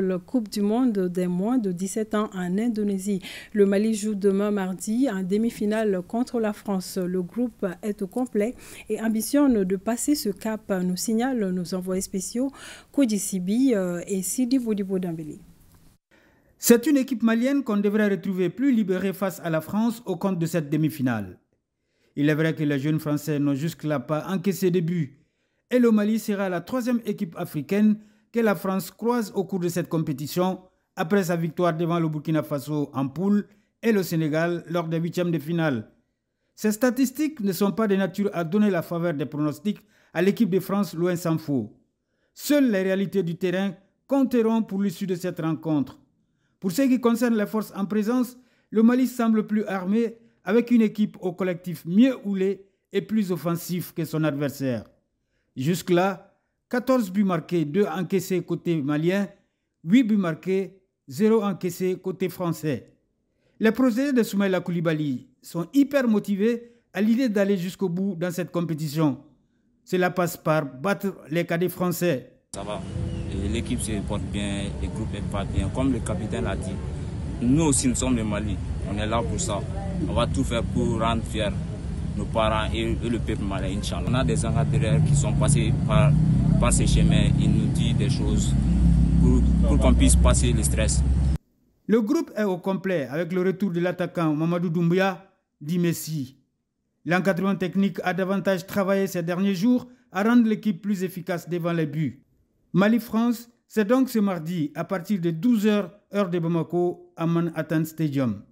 La Coupe du Monde des moins de 17 ans en Indonésie. Le Mali joue demain mardi en demi-finale contre la France. Le groupe est au complet et ambitionne de passer ce cap, nous signale nos envoyés spéciaux Koudi Sibi euh, et Sidi Vodibo Dambélé. C'est une équipe malienne qu'on devrait retrouver plus libérée face à la France au compte de cette demi-finale. Il est vrai que les jeunes Français n'ont jusque-là pas encaissé de but et le Mali sera la troisième équipe africaine que la France croise au cours de cette compétition après sa victoire devant le Burkina Faso en poule et le Sénégal lors des huitièmes de finale. Ces statistiques ne sont pas de nature à donner la faveur des pronostics à l'équipe de France, loin sans faux. Seules les réalités du terrain compteront pour l'issue de cette rencontre. Pour ce qui concerne les forces en présence, le Mali semble plus armé avec une équipe au collectif mieux houlée et plus offensif que son adversaire. Jusque-là, 14 buts marqués, 2 encaissés côté malien, 8 buts marqués, 0 encaissés côté français. Les procédés de Soumaïla Koulibaly sont hyper motivés à l'idée d'aller jusqu'au bout dans cette compétition. Cela passe par battre les cadets français. Ça va, l'équipe se porte bien, le groupe est pas bien. Comme le capitaine l'a dit, nous aussi nous sommes le Mali, on est là pour ça. On va tout faire pour rendre fiers nos parents et, le peuple malais, On a des encadreurs qui sont passés par, par ces chemins, ils nous disent des choses pour, pour qu'on puisse passer le stress. Le groupe est au complet avec le retour de l'attaquant Mamadou Doumbouya, dit Messi. L'encadrement technique a davantage travaillé ces derniers jours à rendre l'équipe plus efficace devant les buts. Mali-France, c'est donc ce mardi à partir de 12h, heure de Bamako, à Manhattan Stadium.